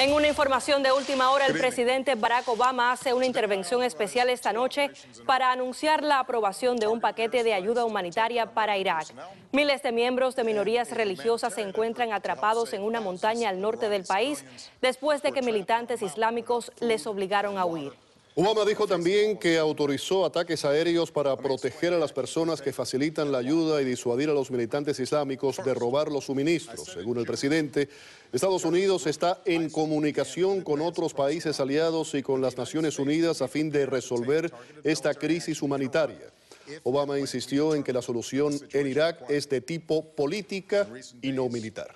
En una información de última hora, el presidente Barack Obama hace una intervención especial esta noche para anunciar la aprobación de un paquete de ayuda humanitaria para Irak. Miles de miembros de minorías religiosas se encuentran atrapados en una montaña al norte del país después de que militantes islámicos les obligaron a huir. Obama dijo también que autorizó ataques aéreos para proteger a las personas que facilitan la ayuda y disuadir a los militantes islámicos de robar los suministros. Según el presidente, Estados Unidos está en comunicación con otros países aliados y con las Naciones Unidas a fin de resolver esta crisis humanitaria. Obama insistió en que la solución en Irak es de tipo política y no militar.